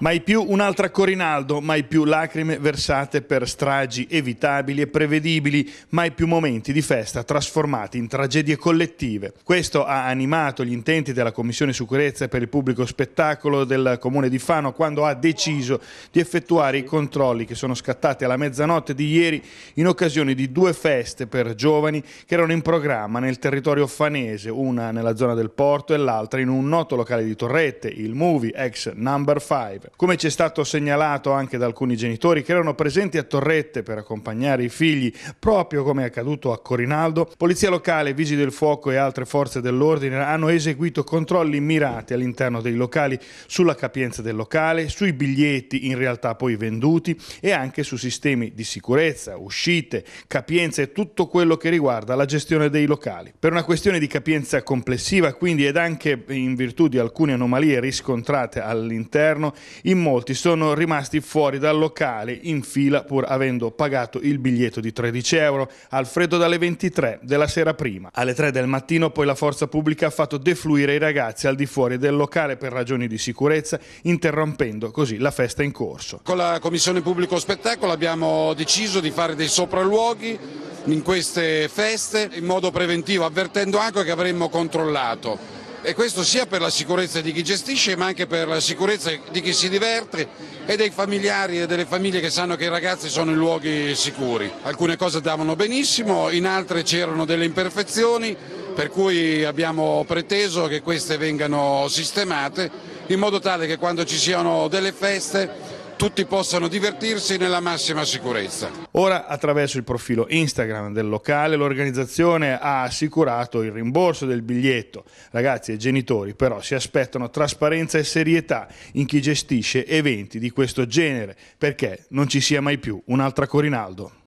Mai più un'altra Corinaldo, mai più lacrime versate per stragi evitabili e prevedibili, mai più momenti di festa trasformati in tragedie collettive. Questo ha animato gli intenti della Commissione Sicurezza per il Pubblico Spettacolo del Comune di Fano quando ha deciso di effettuare i controlli che sono scattati alla mezzanotte di ieri in occasione di due feste per giovani che erano in programma nel territorio fanese, una nella zona del porto e l'altra in un noto locale di Torrette, il Movie, ex Number 5. Come ci è stato segnalato anche da alcuni genitori che erano presenti a Torrette per accompagnare i figli, proprio come è accaduto a Corinaldo, Polizia Locale, Vigili del Fuoco e altre forze dell'ordine hanno eseguito controlli mirati all'interno dei locali sulla capienza del locale, sui biglietti in realtà poi venduti e anche su sistemi di sicurezza, uscite, capienze e tutto quello che riguarda la gestione dei locali. Per una questione di capienza complessiva quindi ed anche in virtù di alcune anomalie riscontrate all'interno, in molti sono rimasti fuori dal locale in fila pur avendo pagato il biglietto di 13 euro al freddo dalle 23 della sera prima. Alle 3 del mattino poi la forza pubblica ha fatto defluire i ragazzi al di fuori del locale per ragioni di sicurezza, interrompendo così la festa in corso. Con la Commissione Pubblico Spettacolo abbiamo deciso di fare dei sopralluoghi in queste feste in modo preventivo, avvertendo anche che avremmo controllato e questo sia per la sicurezza di chi gestisce ma anche per la sicurezza di chi si diverte e dei familiari e delle famiglie che sanno che i ragazzi sono in luoghi sicuri. Alcune cose andavano benissimo, in altre c'erano delle imperfezioni per cui abbiamo preteso che queste vengano sistemate in modo tale che quando ci siano delle feste tutti possano divertirsi nella massima sicurezza. Ora attraverso il profilo Instagram del locale l'organizzazione ha assicurato il rimborso del biglietto. Ragazzi e genitori però si aspettano trasparenza e serietà in chi gestisce eventi di questo genere perché non ci sia mai più un'altra Corinaldo.